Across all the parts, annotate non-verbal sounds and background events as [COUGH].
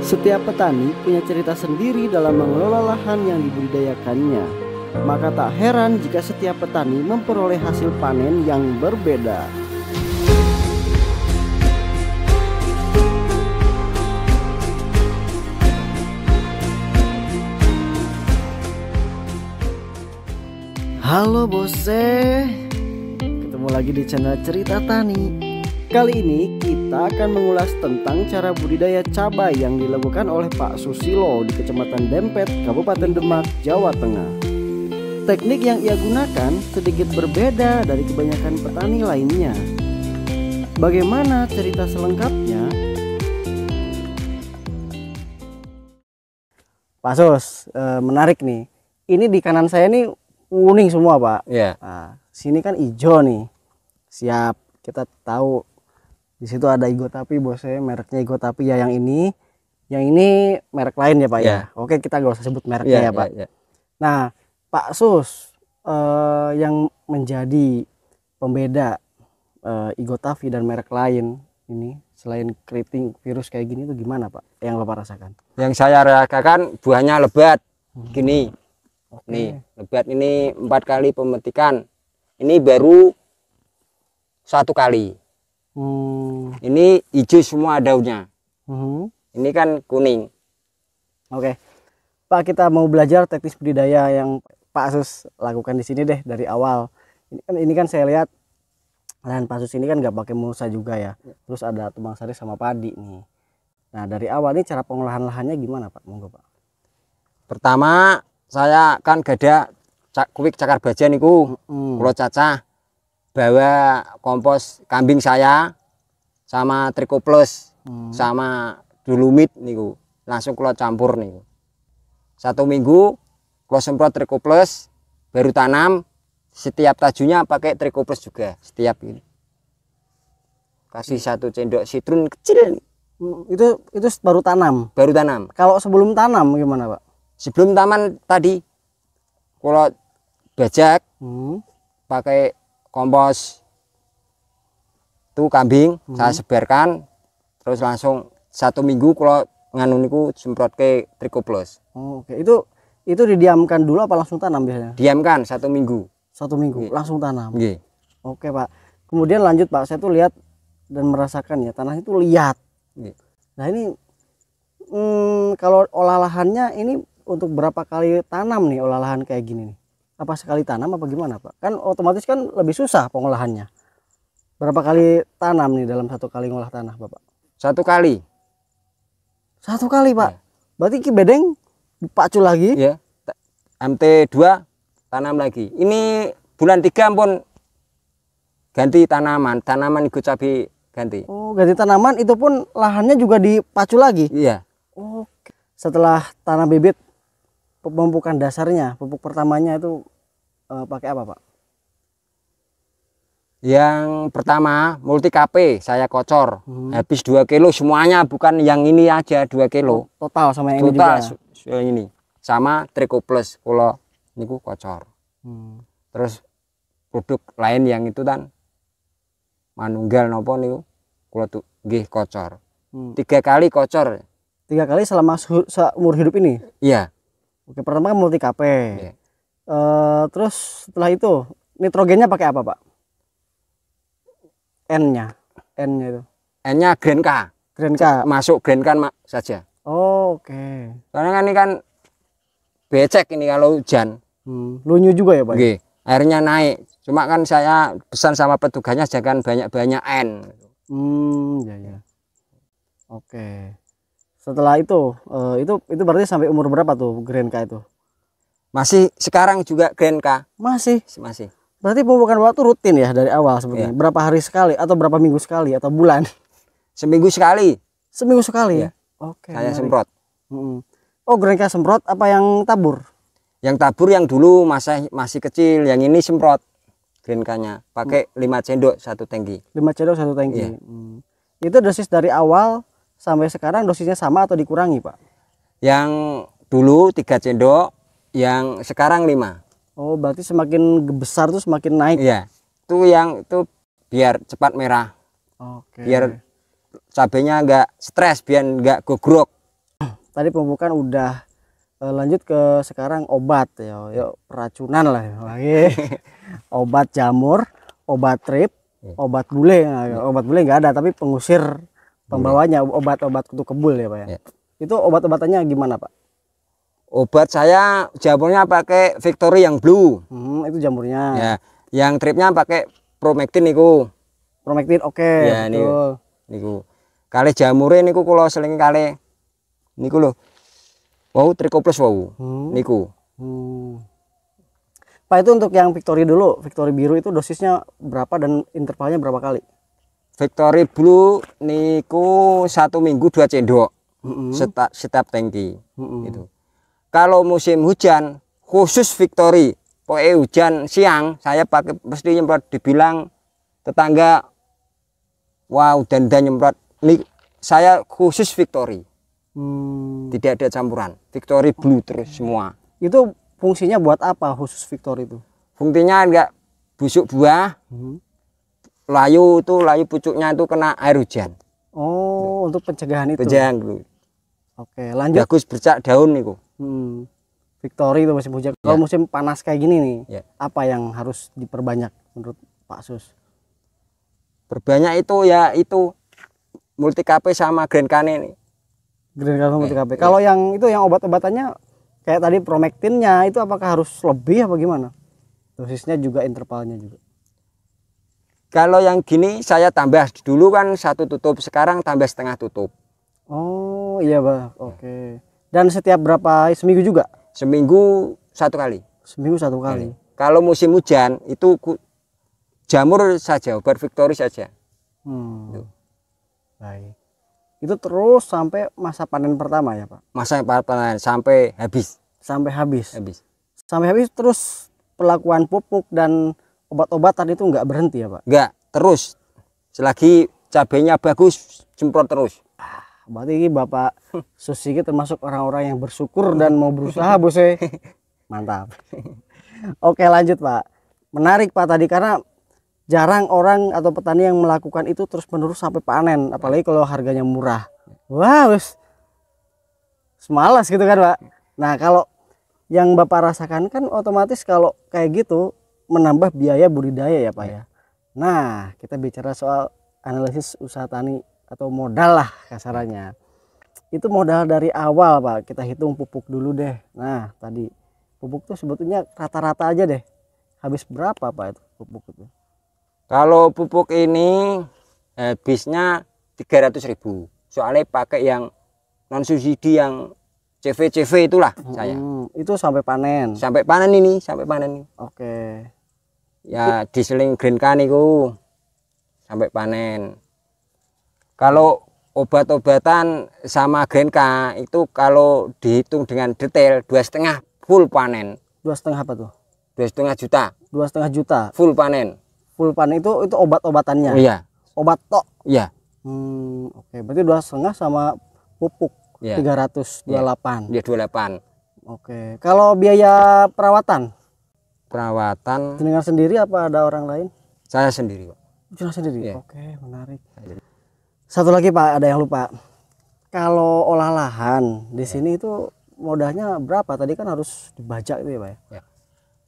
Setiap petani punya cerita sendiri dalam mengelola lahan yang dibudidayakannya. Maka tak heran jika setiap petani memperoleh hasil panen yang berbeda. Halo Bose, ketemu lagi di channel Cerita Tani Kali ini kita akan mengulas tentang cara budidaya cabai yang dilakukan oleh Pak Susilo di Kecamatan Dempet, Kabupaten Demak, Jawa Tengah. Teknik yang ia gunakan sedikit berbeda dari kebanyakan petani lainnya. Bagaimana cerita selengkapnya? Pak Sus, eh, menarik nih. Ini di kanan saya ini kuning semua, Pak. Iya. Yeah. Nah, sini kan hijau nih. Siap, kita tahu di situ ada Igo Tapi bosnya mereknya Igo Tapi ya yang ini yang ini merek lain ya Pak yeah. ya oke kita gak usah sebut mereknya yeah, ya, ya Pak yeah, yeah. nah Pak Sus eh, yang menjadi pembeda eh, Igo Tapi dan merek lain ini selain keriting virus kayak gini itu gimana Pak yang Bapak rasakan yang saya rasakan buahnya lebat hmm. gini okay. nih lebat ini empat kali pemetikan ini baru satu kali Hmm. Ini hijau semua daunnya. Hmm. Ini kan kuning. Oke. Pak, kita mau belajar teknis budidaya yang Pak Asus lakukan di sini deh dari awal. Ini kan ini kan saya lihat lahan Pak Asus ini kan nggak pakai mulsa juga ya. Terus ada tumbang sari sama padi nih. Nah, dari awal ini cara pengolahan lahannya gimana, Pak? Monggo, Pak. Pertama, saya kan gada cak kuik cakar baja niku. ku, -hmm. Kalau cacah bawa kompos kambing saya sama trikoplus hmm. sama dulumit niku langsung kalau campur nih satu minggu kalau semprot trikoplus baru tanam setiap tajunya pakai trikoplus juga setiap ini kasih hmm. satu sendok sitrun kecil hmm, itu itu baru tanam baru tanam kalau sebelum tanam gimana pak sebelum taman tadi kalau bajak hmm. pakai kompos itu kambing hmm. saya sebarkan terus langsung satu minggu kalau nganuniku semprot ke trikoplus oh, oke okay. itu itu didiamkan dulu apa langsung tanam biasanya diamkan satu minggu satu minggu okay. langsung tanam oke pak kemudian lanjut pak saya tuh lihat dan merasakan ya tanah itu liat okay. nah ini hmm, kalau lahannya ini untuk berapa kali tanam nih olah lahan kayak gini nih apa sekali tanam apa gimana Pak? Kan otomatis kan lebih susah pengolahannya. Berapa kali tanam nih dalam satu kali ngolah tanah Bapak? Satu kali. Satu kali Pak? Ya. Berarti ki bedeng dipacu lagi? Ya. MT2 tanam lagi. Ini bulan tiga pun ganti tanaman. Tanaman ikut cabai ganti. Oh ganti tanaman itu pun lahannya juga dipacu lagi? Iya. Oke. Setelah tanam bibit pemupukan dasarnya pupuk pertamanya itu uh, pakai apa pak? Yang pertama multi KP saya kocor hmm. habis dua kilo semuanya bukan yang ini aja dua kilo total sama yang total, ini juga. Total ya? ini sama triko plus kalau niku kocor. Hmm. Terus produk lain yang itu kan manunggal nopo niku kula tuh nggih kocor. Hmm. Tiga kali kocor. Tiga kali selama seumur hidup ini? Iya. Oke, pertama kan multi KP. Yeah. Iya. Uh, terus setelah itu nitrogennya pakai apa, Pak? N-nya. N-nya itu. N-nya Grand K. Grand K. Masuk Grand K saja. Oh, oke. Okay. Karena kan ini kan becek ini kalau hujan. Hmm, lunyu juga ya, Pak? Oke. Airnya naik. Cuma kan saya pesan sama petugasnya jangan banyak-banyak N. Hmm, ya ya. Oke. Okay setelah itu uh, itu itu berarti sampai umur berapa tuh Grand K itu masih sekarang juga Grand K masih masih berarti pembukaan waktu rutin ya dari awal sebetulnya yeah. berapa hari sekali atau berapa minggu sekali atau bulan seminggu sekali seminggu sekali ya oke okay, saya semprot oh Grand K semprot apa yang tabur yang tabur yang dulu masih masih kecil yang ini semprot Grand k pakai hmm. 5 cendok satu tangki lima cendok satu tangki yeah. hmm. itu dosis dari awal sampai sekarang dosisnya sama atau dikurangi pak? Yang dulu tiga cendok yang sekarang lima. Oh berarti semakin besar tuh semakin naik? Iya, itu yang itu biar cepat merah. Oke. Biar cabenya nggak stres, biar nggak gogrok. [CLEARS THROAT] Tadi pembukaan udah e, lanjut ke sekarang obat ya, yuk ya, peracunan lah ya, lagi. [LAUGHS] obat jamur, obat trip, iya. obat bule, nah, obat bule nggak ada tapi pengusir pembawanya obat-obat untuk kebul ya pak ya? ya, itu obat-obatannya gimana pak obat saya jamurnya pakai Victory yang blue hmm, itu jamurnya ya yang tripnya pakai Promectin niku Promectin oke okay, ya niku niku kali ini niku kalau selingi kali niku loh wow plus wow hmm. niku hmm. Pak itu untuk yang Victory dulu Victory biru itu dosisnya berapa dan intervalnya berapa kali Victory Blue niku satu minggu dua cendok mm -hmm. setiap, tangki mm -hmm. gitu. Kalau musim hujan khusus Victory, pokoknya hujan siang saya pakai pasti nyemprot dibilang tetangga wow dan dan nyemprot ini saya khusus Victory. Hmm. Tidak ada campuran. Victory Blue terus semua. Itu fungsinya buat apa khusus Victory itu? Fungsinya enggak busuk buah. Mm -hmm layu itu layu pucuknya itu kena air hujan oh untuk pencegahan itu pencegahan itu oke lanjut bagus bercak daun nih hmm. Victory itu musim hujan ya. kalau iya. musim panas kayak gini nih ya. apa yang harus diperbanyak menurut Pak Sus perbanyak itu ya itu multi KP sama Grand Cane ini. Grand Cane multi KP eh, iya, iya. kalau iya. yang itu yang obat-obatannya kayak tadi promektinnya itu apakah harus lebih apa gimana dosisnya juga intervalnya juga kalau yang gini saya tambah dulu kan satu tutup, sekarang tambah setengah tutup. Oh iya pak, oke. Okay. Dan setiap berapa seminggu juga? Seminggu satu kali. Seminggu satu kali. Hmm. Kalau musim hujan itu jamur saja, obat victory saja. Hmm. Gitu. Baik. Itu terus sampai masa panen pertama ya pak? Masa panen sampai habis. Sampai habis. Habis. Sampai habis terus perlakuan pupuk dan obat-obatan itu nggak berhenti ya pak? Nggak, terus. Selagi cabenya bagus, semprot terus. Ah, berarti ini bapak [LAUGHS] Susiki termasuk orang-orang yang bersyukur dan mau berusaha bos [LAUGHS] Mantap. Oke lanjut pak. Menarik pak tadi karena jarang orang atau petani yang melakukan itu terus menerus sampai panen apalagi kalau harganya murah wah wow, semalas gitu kan pak nah kalau yang bapak rasakan kan otomatis kalau kayak gitu menambah biaya budidaya ya Pak iya. ya. Nah, kita bicara soal analisis usaha tani atau modal lah kasarannya. Itu modal dari awal Pak, kita hitung pupuk dulu deh. Nah, tadi pupuk tuh sebetulnya rata-rata aja deh. Habis berapa Pak itu pupuk itu? Kalau pupuk ini habisnya ribu. Soalnya pakai yang non subsidi yang CV CV itulah hmm, saya. Itu sampai panen. Sampai panen ini, sampai panen ini. Oke ya diseling kan itu sampai panen kalau obat-obatan sama grenka itu kalau dihitung dengan detail dua setengah full panen dua setengah apa tuh dua setengah juta dua setengah juta full panen full panen itu itu obat-obatannya iya obat tok iya hmm, oke okay. berarti dua setengah sama pupuk iya. tiga ratus dua delapan iya, dua delapan oke kalau biaya perawatan perawatan. Jenengan sendiri apa ada orang lain? Saya sendiri, Pak. Jenengan sendiri. Yeah. Oke, menarik. Satu lagi Pak, ada yang lupa. Kalau olah lahan di yeah. sini itu modalnya berapa? Tadi kan harus dibajak itu ya, Pak Yeah. Iya.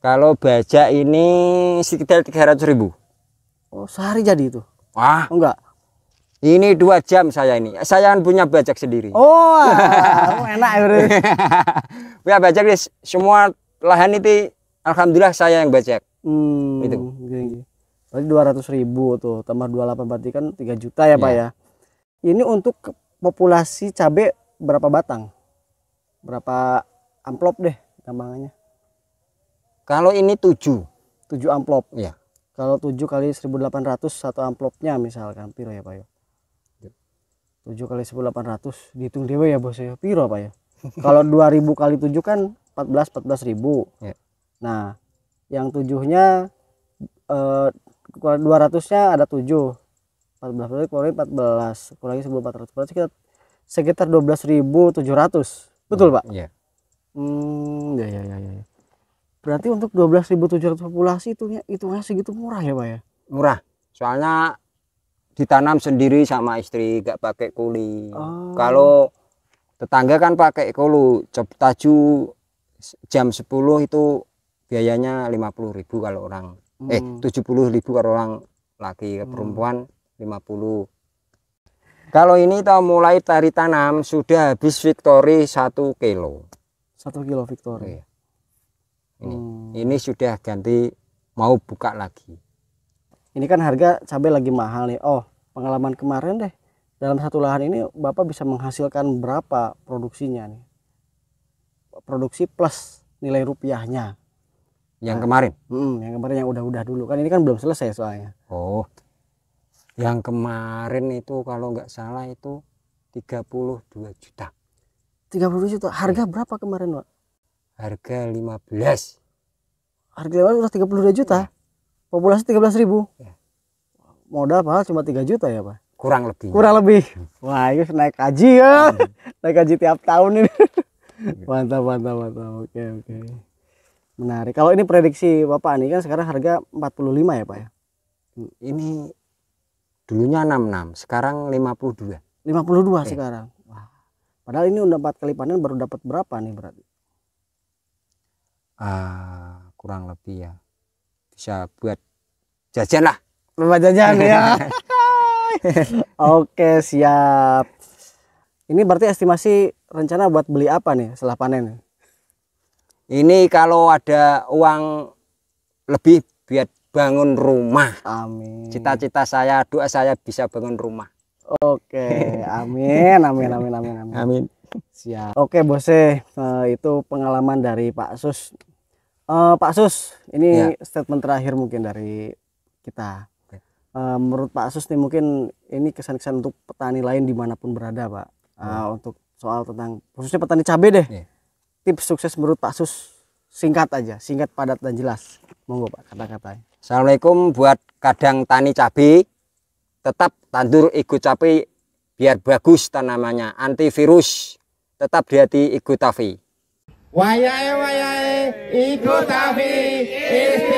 Kalau bajak ini sekitar 300 ribu. Oh, sehari jadi itu? Wah. Oh, enggak. Ini dua jam saya ini. Saya kan punya bajak sendiri. Oh, [LAUGHS] enak ya. [LAUGHS] punya bajak semua lahan itu alhamdulillah saya yang becek hmm, itu tadi dua ratus ribu tuh tambah dua delapan berarti kan tiga juta ya, ya pak iya. ya ini untuk populasi cabai berapa batang berapa amplop deh gampangnya? kalau ini tujuh, tujuh amplop ya kalau tujuh kali seribu delapan ratus satu amplopnya misalkan piro ya pak ya iya. tujuh kali seribu delapan ratus dihitung dewe ya bos ya piro pak ya kalau dua ribu kali tujuh kan empat belas empat belas ribu ya. Nah, yang tujuhnya eh, 200-nya ada 7. 14 berarti kurang 14, kurangi 1400. Berarti sekitar sekitar 12.700. Betul, hmm, Pak? Iya. Hmm, ya ya ya ya. Berarti untuk 12.700 populasi itu itu hitungannya segitu murah ya, Pak ya? Murah. Soalnya ditanam sendiri sama istri, gak pakai kuli. Oh. Kalau tetangga kan pakai kulu, cep taju jam 10 itu biayanya ribu kalau orang hmm. eh 70.000 kalau orang laki hmm. perempuan 50 kalau ini kita mulai dari tanam sudah habis victory 1 kilo 1 kilo victory iya. ini, hmm. ini sudah ganti mau buka lagi ini kan harga cabai lagi mahal nih oh pengalaman kemarin deh dalam satu lahan ini bapak bisa menghasilkan berapa produksinya nih produksi plus nilai rupiahnya yang kemarin? Hmm, yang kemarin yang udah-udah dulu kan ini kan belum selesai soalnya. Oh. Yang kemarin itu kalau nggak salah itu 32 juta. puluh juta. Harga iya. berapa kemarin, Pak? Harga 15. Harga udah 32 juta. Ya. Populasi 13 ribu. Ya. Modal Pak cuma 3 juta ya, Pak? Kurang lebih. Kurang lebih. Wah, ini naik haji ya. Hmm. [LAUGHS] naik haji tiap tahun ini. [LAUGHS] mantap, mantap, mantap. Oke, oke. Menarik. Kalau ini prediksi Bapak nih kan sekarang harga 45 ya, Pak ya? Hmm, ini dulunya 66, sekarang 52. 52 eh. sekarang. Wah. Padahal ini udah empat kali panen baru dapat berapa nih berarti? Uh, kurang lebih ya bisa buat jajan lah buat jajan ya [LAUGHS] oke siap ini berarti estimasi rencana buat beli apa nih setelah panen ini kalau ada uang lebih biar bangun rumah amin cita-cita saya doa saya bisa bangun rumah oke amin amin amin amin amin, amin. siap oke bos eh itu pengalaman dari Pak Sus uh, Pak Sus ini ya. statement terakhir mungkin dari kita uh, menurut Pak Sus nih mungkin ini kesan-kesan untuk petani lain dimanapun berada Pak uh, ya. untuk soal tentang khususnya petani cabai deh ya tips sukses menurut Pak Sus singkat aja singkat padat dan jelas monggo Pak kata-katanya Assalamualaikum buat kadang tani cabai tetap tandur ikut cabai biar bagus tanamannya antivirus tetap di hati ikut tafi wayahe wayahe ikut tafi